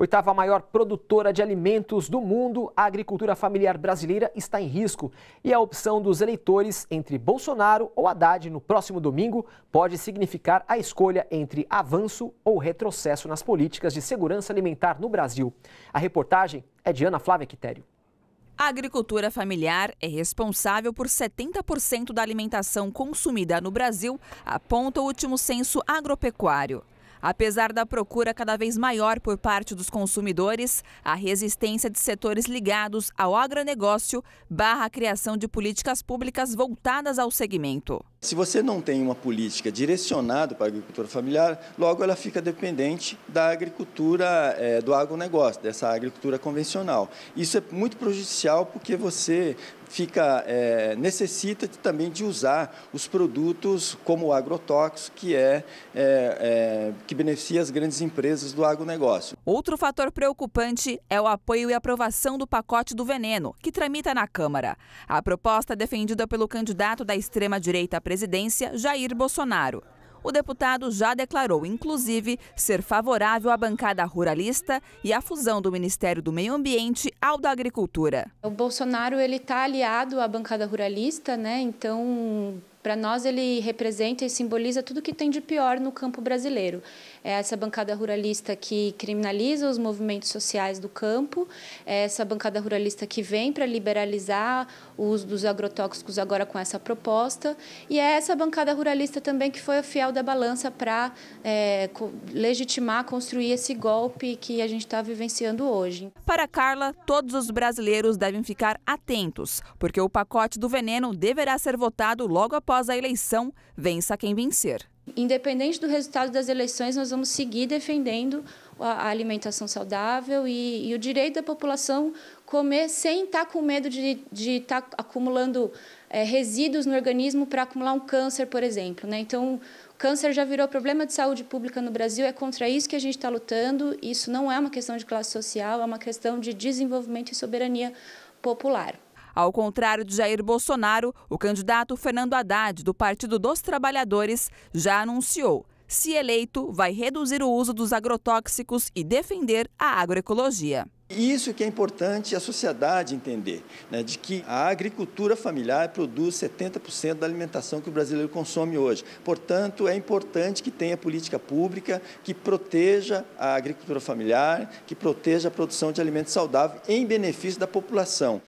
Oitava maior produtora de alimentos do mundo, a agricultura familiar brasileira está em risco. E a opção dos eleitores entre Bolsonaro ou Haddad no próximo domingo pode significar a escolha entre avanço ou retrocesso nas políticas de segurança alimentar no Brasil. A reportagem é de Ana Flávia Quitério. A agricultura familiar é responsável por 70% da alimentação consumida no Brasil, aponta o último censo agropecuário. Apesar da procura cada vez maior por parte dos consumidores, a resistência de setores ligados ao agronegócio barra a criação de políticas públicas voltadas ao segmento. Se você não tem uma política direcionada para a agricultura familiar, logo ela fica dependente da agricultura é, do agronegócio, dessa agricultura convencional. Isso é muito prejudicial porque você fica é, necessita de, também de usar os produtos como o agrotóxico, que é, é, é que beneficia as grandes empresas do agronegócio. Outro fator preocupante é o apoio e aprovação do pacote do veneno, que tramita na Câmara. A proposta é defendida pelo candidato da extrema-direita à presidência, Jair Bolsonaro. O deputado já declarou, inclusive, ser favorável à bancada ruralista e à fusão do Ministério do Meio Ambiente ao da Agricultura. O Bolsonaro ele está aliado à bancada ruralista, né? Então para nós, ele representa e simboliza tudo que tem de pior no campo brasileiro. É essa bancada ruralista que criminaliza os movimentos sociais do campo, é essa bancada ruralista que vem para liberalizar o uso dos agrotóxicos agora com essa proposta, e é essa bancada ruralista também que foi a fiel da balança para é, legitimar, construir esse golpe que a gente está vivenciando hoje. Para Carla, todos os brasileiros devem ficar atentos, porque o pacote do veneno deverá ser votado logo após após a eleição, vença quem vencer. Independente do resultado das eleições, nós vamos seguir defendendo a alimentação saudável e, e o direito da população comer sem estar tá com medo de estar tá acumulando é, resíduos no organismo para acumular um câncer, por exemplo. Né? Então, câncer já virou problema de saúde pública no Brasil, é contra isso que a gente está lutando. Isso não é uma questão de classe social, é uma questão de desenvolvimento e soberania popular. Ao contrário de Jair Bolsonaro, o candidato Fernando Haddad, do Partido dos Trabalhadores, já anunciou. Se eleito, vai reduzir o uso dos agrotóxicos e defender a agroecologia. Isso que é importante a sociedade entender, né, de que a agricultura familiar produz 70% da alimentação que o brasileiro consome hoje. Portanto, é importante que tenha política pública que proteja a agricultura familiar, que proteja a produção de alimentos saudáveis em benefício da população.